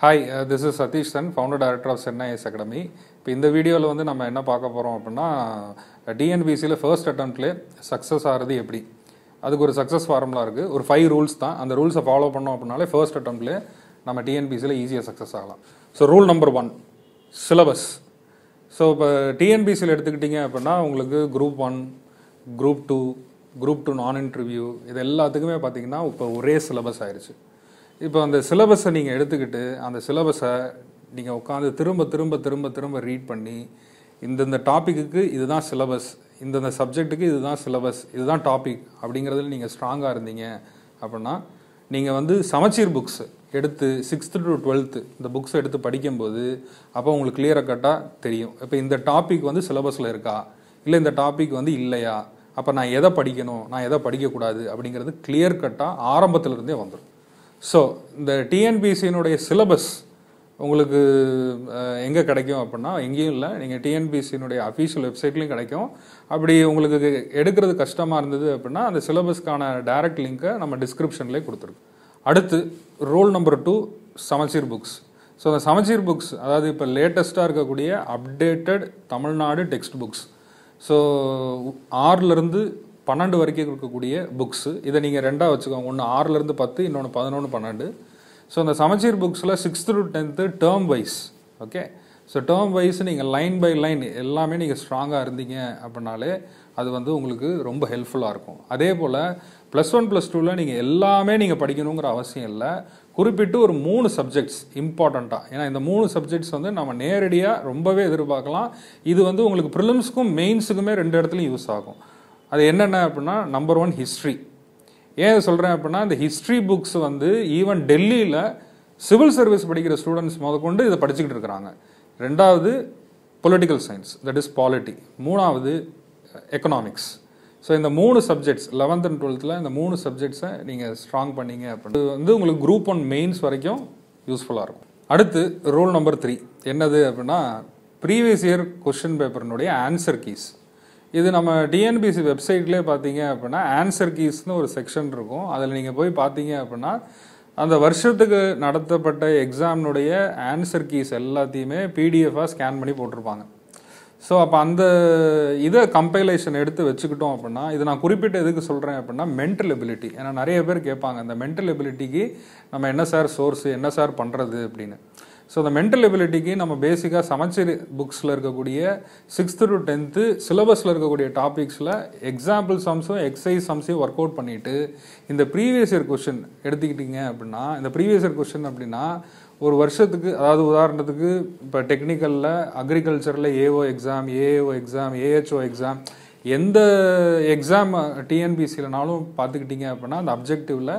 hi this is Satish Sun founder director of Chennai IAS academy இப்போ இந்த வீடியோவில் வந்து நம்ம என்ன பார்க்க போகிறோம் அப்படின்னா டிஎன்பிசியில் ஃபர்ஸ்ட் அட்டம்ப்ட்லே சக்ஸஸ் ஆகிறது எப்படி அதுக்கு ஒரு சக்ஸஸ் ஃபார்முலா இருக்குது ஒரு ஃபைவ் ரூல்ஸ் தான் அந்த ரூல்ஸை ஃபாலோ பண்ணோம் அப்படின்னாலே ஃபர்ஸ்ட் அட்டம்ப்ட்லே நம்ம டிஎன்பிசியில் ஈஸியாக சக்ஸஸ் ஆகலாம் so rule number one syllabus so இப்போ டிஎன்பிசியில் எடுத்துக்கிட்டிங்க அப்படின்னா உங்களுக்கு group one group two group two non interview இது எல்லாத்துக்குமே பார்த்திங்கன்னா இப்போ ஒரே சிலபஸ் ஆயிடுச்சு இப்போ அந்த சிலபஸை நீங்கள் எடுத்துக்கிட்டு அந்த சிலபஸை நீங்கள் உட்காந்து திரும்ப திரும்ப திரும்ப திரும்ப ரீட் பண்ணி இந்தந்த டாப்பிக்கு இதுதான் சிலபஸ் இந்தந்த சப்ஜெக்ட்டுக்கு இதுதான் சிலபஸ் இதுதான் டாபிக் அப்படிங்கிறதுல நீங்கள் ஸ்ட்ராங்காக இருந்தீங்க அப்படின்னா நீங்கள் வந்து சமச்சீர் புக்ஸ் எடுத்து சிக்ஸ்த்து டு டுவெல்த்து இந்த புக்ஸ் எடுத்து படிக்கும்போது அப்போ உங்களுக்கு கிளியராக கட்டாக தெரியும் இப்போ இந்த டாபிக் வந்து சிலபஸில் இருக்கா இல்லை இந்த டாபிக் வந்து இல்லையா அப்போ நான் எதை படிக்கணும் நான் எதை படிக்கக்கூடாது அப்படிங்கிறது கிளியர் கட்டாக ஆரம்பத்திலிருந்தே வந்துடும் ஸோ இந்த டிஎன்பிசியினுடைய சிலபஸ் உங்களுக்கு எங்கே கிடைக்கும் அப்படின்னா எங்கேயும் இல்லை நீங்கள் டிஎன்பிசியினுடைய அஃபீஷியல் வெப்சைட்லேயும் கிடைக்கும் அப்படி உங்களுக்கு எடுக்கிறது கஷ்டமாக இருந்தது அப்படின்னா அந்த சிலபஸ்க்கான டைரக்ட் லிங்க்கை நம்ம டிஸ்கிரிப்ஷன்லேயே கொடுத்துருக்கோம் அடுத்து ரோல் நம்பர் டூ சமச்சீர் புக்ஸ் ஸோ அந்த சமச்சீர் புக்ஸ் அதாவது இப்போ லேட்டஸ்ட்டாக இருக்கக்கூடிய updated Tamil Nadu text books so ஆறுலேருந்து பன்னெண்டு வரைக்கும் இருக்கக்கூடிய புக்ஸு இதை நீங்கள் ரெண்டாக வச்சுக்கோங்க ஒன்று ஆறுலேருந்து பத்து இன்னொன்று பதினொன்று பன்னெண்டு ஸோ அந்த சமச்சீர் புக்ஸில் sixth to tenth term wise okay so term wise நீங்கள் லைன் பை லைன் எல்லாமே நீங்கள் ஸ்ட்ராங்காக இருந்தீங்க அப்படின்னாலே அது வந்து உங்களுக்கு ரொம்ப ஹெல்ப்ஃபுல்லாக இருக்கும் அதே போல் ப்ளஸ் ஒன் ப்ளஸ் டூவில் நீங்கள் எல்லாமே நீங்கள் படிக்கணுங்கிற அவசியம் இல்லை குறிப்பிட்டு ஒரு மூணு சப்ஜெக்ட்ஸ் இம்பார்ட்டண்ட்டாக ஏன்னா இந்த மூணு சப்ஜெக்ட்ஸ் வந்து நம்ம நேரடியாக ரொம்பவே எதிர்பார்க்கலாம் இது வந்து உங்களுக்கு ப்ரிலிம்ஸுக்கும் மெயின்ஸுக்குமே ரெண்டு இடத்துலையும் யூஸ் ஆகும் அது என்னென்ன அப்படின்னா நம்பர் ஒன் ஹிஸ்ட்ரி ஏன் சொல்கிறேன் அப்படின்னா இந்த ஹிஸ்ட்ரி புக்ஸ் வந்து ஈவன் டெல்லியில் சிவில் சர்வீஸ் படிக்கிற ஸ்டூடெண்ட்ஸ் முதற்கொண்டு இதை படிச்சுக்கிட்டு இருக்கிறாங்க ரெண்டாவது political science that is polity மூணாவது எக்கனாமிக்ஸ் ஸோ இந்த மூணு சப்ஜெக்ட்ஸ் லெவன்த் அண்ட் டுவெல்த்தில் இந்த மூணு சப்ஜெக்ட்ஸை நீங்கள் ஸ்ட்ராங் பண்ணீங்க அப்படின்னு வந்து உங்களுக்கு குரூப் ஒன் மெயின்ஸ் வரைக்கும் யூஸ்ஃபுல்லாக இருக்கும் அடுத்து ரூல் நம்பர் த்ரீ என்னது அப்படின்னா ப்ரீவியஸ் இயர் கொஷின் பேப்பரினுடைய ஆன்சர் கீஸ் இது நம்ம டிஎன்பிசி வெப்சைட்லேயே பார்த்தீங்க அப்படின்னா ஆன்சர் கீஸ்னு ஒரு செக்ஷன் இருக்கும் அதில் நீங்கள் போய் பார்த்தீங்க அப்படின்னா அந்த வருஷத்துக்கு நடத்தப்பட்ட எக்ஸாம்னுடைய ஆன்சர் கீஸ் எல்லாத்தையுமே பிடிஎஃபாக ஸ்கேன் பண்ணி போட்டிருப்பாங்க ஸோ அப்போ அந்த இதை கம்பைலேஷன் எடுத்து வச்சுக்கிட்டோம் அப்படின்னா இது நான் குறிப்பிட்ட எதுக்கு சொல்கிறேன் அப்படின்னா மென்டல் எபிலிட்டி ஏன்னா நிறைய பேர் கேட்பாங்க அந்த மென்டல் எபிலிட்டிக்கு நம்ம என்ன சார் சோர்ஸு என்ன சார் பண்ணுறது அப்படின்னு ஸோ அந்த மென்டல் எபிலிட்டிக்கு நம்ம பேசிக்காக சமச்சீர் புக்ஸில் இருக்கக்கூடிய சிக்ஸ்த்து டு டென்த்து சிலபஸில் இருக்கக்கூடிய டாபிக்ஸில் எக்ஸாம்பிள் சம்ஸும் எக்ஸசைஸ் சம்ஸையும் ஒர்க் அவுட் பண்ணிவிட்டு இந்த ப்ரீவியஸ் இயர் கொஷின் எடுத்துக்கிட்டிங்க அப்படின்னா இந்த ப்ரீவியஸ் இயர் கொஷின் அப்படின்னா ஒரு வருஷத்துக்கு அதாவது உதாரணத்துக்கு இப்போ டெக்னிக்கலில் அக்ரிகல்ச்சரில் AO exam AAO exam AHO exam எந்த எக்ஸாம் டிஎன்பிசியிலனாலும் பார்த்துக்கிட்டிங்க அப்படின்னா அந்த அப்ஜெக்டிவில்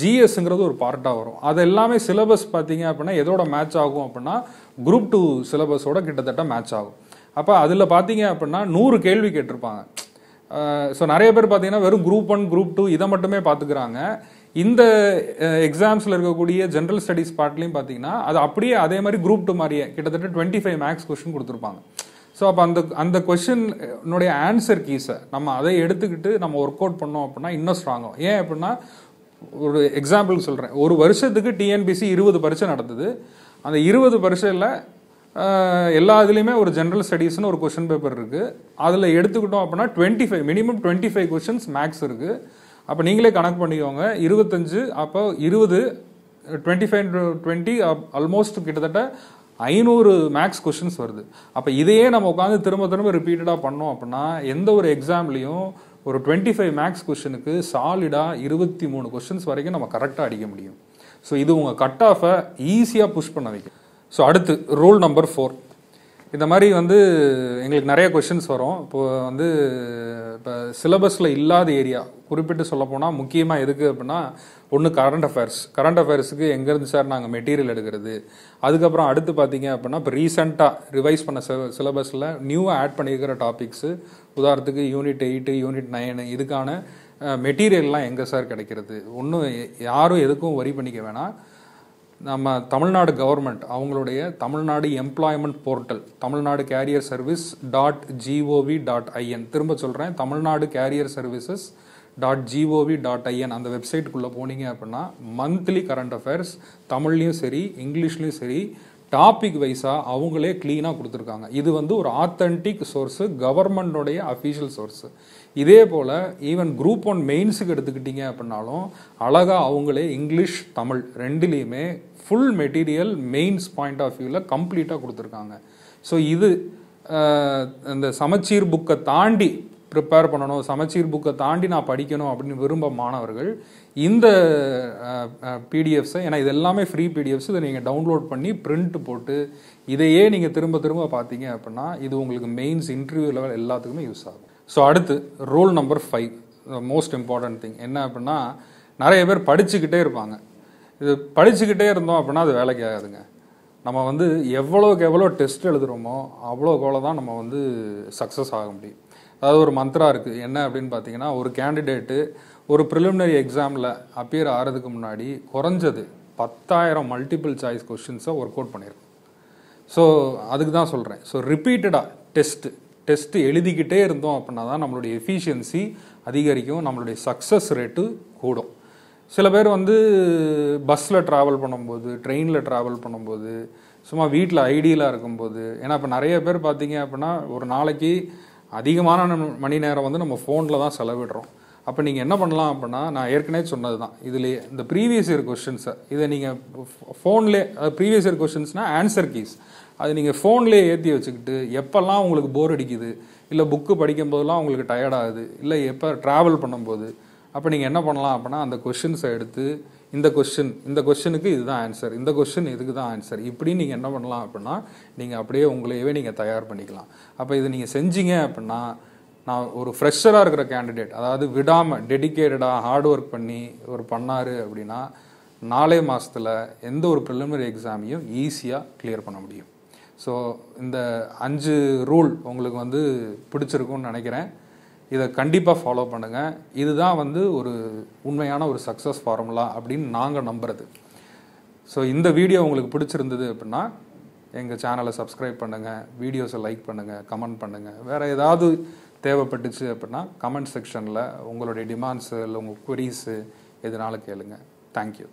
ஜிஎஸ்ங்கிறது ஒரு பார்ட்டாக வரும் அது எல்லாமே சிலபஸ் பார்த்தீங்க அப்படின்னா எதோட மேட்ச் ஆகும் அப்படின்னா குரூப் டூ சிலபஸோட கிட்டத்தட்ட மேட்ச் ஆகும் அப்போ அதில் பார்த்தீங்க அப்படின்னா நூறு கேள்வி கேட்டிருப்பாங்க ஸோ நிறைய பேர் பார்த்தீங்கன்னா வெறும் குரூப் ஒன் குரூப் டூ இதை மட்டுமே பார்த்துக்கிறாங்க இந்த எக்ஸாம்ஸில் இருக்கக்கூடிய ஜென்ரல் ஸ்டடீஸ் பார்ட்லேயும் பார்த்தீங்கன்னா அது அப்படியே அதே மாதிரி குரூப் டூ மாதிரியே கிட்டத்தட்ட டுவெண்ட்டி ஃபைவ் மேக்ஸ் கொஸ்டின் கொடுத்துருப்பாங்க ஸோ அப்போ அந்த அந்த கொஷினுடைய ஆன்சர் கீஸை நம்ம அதை எடுத்துக்கிட்டு நம்ம ஒர்க் அவுட் பண்ணோம் அப்படின்னா இன்னும் ஸ்ட்ராங்கும் ஏன் அப்படின்னா ஒரு எக்ஸாம்பிள் சொல்கிறேன் ஒரு வருஷத்துக்கு டிஎன்பிசி இருபது பரிசை நடந்தது அந்த இருபது பரிசையில் எல்லா இதுலேயுமே ஒரு ஜென்ரல் ஸ்டடீஸ்னு ஒரு கொஷின் பேப்பர் இருக்குது அதில் எடுத்துக்கிட்டோம் அப்படின்னா twenty five minimum twenty five questions marks இருக்குது அப்போ நீங்களே கணக்கு பண்ணிக்கோங்க இருபத்தஞ்சு அப்போ இருபது டுவெண்ட்டி ஃபைவ் டுவெண்ட்டி ஆல்மோஸ்ட் கிட்டத்தட்ட ஐநூறு மேக்ஸ் கொஷின்ஸ் வருது அப்போ இதையே நம்ம உட்காந்து திரும்ப திரும்ப ரிப்பீட்டடாக பண்ணோம் அப்படின்னா எந்த ஒரு எக்ஸாம்லேயும் ஒரு டுவெண்ட்டி ஃபைவ் மேக்ஸ் கொஷனுக்கு சாலிடாக இருபத்தி மூணு கொஷின்ஸ் வரைக்கும் நம்ம கரெக்டாக அடிக்க முடியும் ஸோ இது உங்கள் கட் ஆஃபை ஈஸியாக புஷ் பண்ண வைக்கும் ஸோ அடுத்து ரூல் நம்பர் ஃபோர் இந்த மாதிரி வந்து எங்களுக்கு நிறைய கொஷின்ஸ் வரும் இப்போது வந்து இப்போ சிலபஸில் இல்லாத ஏரியா குறிப்பிட்டு சொல்லப்போனால் முக்கியமாக எதுக்கு அப்படின்னா ஒன்று கரண்ட் அஃபேர்ஸ் கரண்ட் அஃபேர்ஸுக்கு எங்கேருந்து சார் நாங்கள் மெட்டீரியல் எடுக்கிறது அதுக்கப்புறம் அடுத்து பார்த்தீங்க அப்படின்னா இப்போ ரீசெண்டாக ரிவைஸ் பண்ண சிலபஸில் நியூவாக ஆட் பண்ணியிருக்கிற டாபிக்ஸு உதாரணத்துக்கு யூனிட் எயிட்டு யூனிட் நைனு இதுக்கான மெட்டீரியல்லாம் எங்கே சார் கிடைக்கிறது ஒன்றும் யாரும் எதுக்கும் வரி பண்ணிக்க வேணாம் நம்ம தமிழ்நாடு கவர்மெண்ட் அவங்களுடைய Tamil Nadu employment portal Tamil Nadu career service dot G O V dot I N திரும்ப சொல்கிறேன் Tamil Nadu career services dot G O V dot I N அந்த வெப்சைட்டுக்குள்ளே போனீங்க அப்படின்னா மந்த்லி கரண்ட் அஃபேர்ஸ் தமிழ்லேயும் சரி இங்கிலீஷ்லேயும் சரி டாபிக் வைஸாக அவங்களே க்ளீனாக கொடுத்துருக்காங்க இது வந்து ஒரு ஆத்தன்டிக் சோர்ஸு கவர்மெண்டோடைய அஃபீஷியல் சோர்ஸு இதே போல் ஈவன் குரூப் ஒன் மெயின்ஸுக்கு எடுத்துக்கிட்டிங்க அப்படின்னாலும் அழகாக அவங்களே இங்கிலீஷ் தமிழ் ரெண்டுலேயுமே full material mains point of வியூவில் கம்ப்ளீட்டாக கொடுத்துருக்காங்க ஸோ இது இந்த சமச்சீர் புக்கை தாண்டி ப்ரிப்பேர் பண்ணணும் சமச்சீர் புக்கை தாண்டி நான் படிக்கணும் அப்படின்னு விரும்ப மாணவர்கள் இந்த பிடிஎஃப்ஸை ஏன்னா இது எல்லாமே ஃப்ரீ பிடிஎஃப்ஸ் இதை நீங்கள் டவுன்லோட் பண்ணி பிரிண்ட் போட்டு இதையே நீங்கள் திரும்ப திரும்ப பார்த்தீங்க அப்படின்னா இது உங்களுக்கு மெயின்ஸ் இன்டர்வியூ லெவல் எல்லாத்துக்குமே யூஸ் ஆகும் ஸோ அடுத்து rule number five most important thing என்ன அப்படின்னா நிறைய பேர் படிச்சுக்கிட்டே இருப்பாங்க இது படிச்சுக்கிட்டே இருந்தோம் அப்படின்னா அது வேலைக்கு ஆகாதுங்க நம்ம வந்து எவ்வளோக்கு எவ்வளோ டெஸ்ட் எழுதுகிறோமோ அவ்வளோ கோல தான் நம்ம வந்து சக்ஸஸ் ஆக முடியும் அதாவது ஒரு மந்த்ரா இருக்குது என்ன அப்படின்னு பார்த்தீங்கன்னா ஒரு கேண்டிடேட்டு ஒரு ப்ரிலிமினரி எக்ஸாமில் அப்பியர் ஆகிறதுக்கு முன்னாடி குறைஞ்சது பத்தாயிரம் மல்டிபிள் சாய்ஸ் கொஷின்ஸை ஒர்க் அவுட் பண்ணியிருக்கோம் ஸோ அதுக்கு தான் சொல்கிறேன் ஸோ ரிப்பீட்டடாக டெஸ்ட்டு டெஸ்ட்டு எழுதிக்கிட்டே இருந்தோம் அப்படின்னா தான் நம்மளுடைய எஃபிஷியன்சி அதிகரிக்கும் நம்மளுடைய சக்ஸஸ் ரேட்டு கூடும் சில பேர் வந்து பஸ்ஸில் ட்ராவல் பண்ணும்போது ட்ரெயினில் ட்ராவல் பண்ணும்போது சும்மா வீட்டில் ஐடியலாக இருக்கும்போது ஏன்னா இப்போ நிறைய பேர் பார்த்தீங்க அப்படின்னா ஒரு நாளைக்கு அதிகமான மணி நேரம் வந்து நம்ம ஃபோனில் தான் செலவிடுறோம் அப்போ நீங்கள் என்ன பண்ணலாம் அப்படின்னா நான் ஏற்கனவே சொன்னது தான் இதுலேயே இந்த ப்ரீவியஸ் இயர் கொஷின்ஸை இதை நீங்கள் ஃபோன்லேயே ப்ரீவியஸ் இயர் கொஷின்ஸ்னால் ஆன்சர் கீஸ் அது நீங்கள் ஃபோன்லேயே ஏற்றி வச்சுக்கிட்டு எப்போல்லாம் உங்களுக்கு போர் அடிக்குது இல்லை புக்கு படிக்கும்போதெல்லாம் உங்களுக்கு டயர்டாகுது இல்லை எப்போ ட்ராவல் பண்ணும்போது அப்போ நீங்கள் என்ன பண்ணலாம் அப்படின்னா அந்த கொஷின்ஸை எடுத்து இந்த கொஷின் இந்த கொஸ்டினுக்கு இதுதான் ஆன்சர் இந்த கொஷின் இதுக்கு தான் ஆன்சர் இப்படி நீங்கள் என்ன பண்ணலாம் அப்படின்னா நீங்கள் அப்படியே உங்களையவே நீங்கள் தயார் பண்ணிக்கலாம் அப்போ இதை நீங்கள் செஞ்சீங்க அப்படின்னா நான் ஒரு ஃப்ரெஷராக இருக்கிற கேண்டிடேட் அதாவது விடாமல் டெடிக்கேட்டடாக ஹார்ட் ஒர்க் பண்ணி ஒரு பண்ணார் அப்படின்னா நாலே மாதத்தில் எந்த ஒரு ப்ரிலிமினரி எக்ஸாமையும் ஈஸியாக கிளியர் பண்ண முடியும் ஸோ இந்த அஞ்சு ரூல் உங்களுக்கு வந்து பிடிச்சிருக்குன்னு நினைக்கிறேன் இதை கண்டிப்பாக ஃபாலோ பண்ணுங்கள் இதுதான் வந்து ஒரு உண்மையான ஒரு சக்ஸஸ் ஃபார்முலா அப்படின்னு நாங்கள் நம்புறது ஸோ இந்த வீடியோ உங்களுக்கு பிடிச்சிருந்தது அப்படின்னா எங்கள் சேனலை சப்ஸ்கிரைப் பண்ணுங்கள் வீடியோஸை லைக் பண்ணுங்கள் கமெண்ட் பண்ணுங்கள் வேறு ஏதாவது தேவைப்பட்டுச்சு அப்படின்னா கமெண்ட் செக்ஷனில் உங்களுடைய டிமாண்ட்ஸு இல்லை உங்கள் குவரிஸு எதனால கேளுங்கள் தேங்க்யூ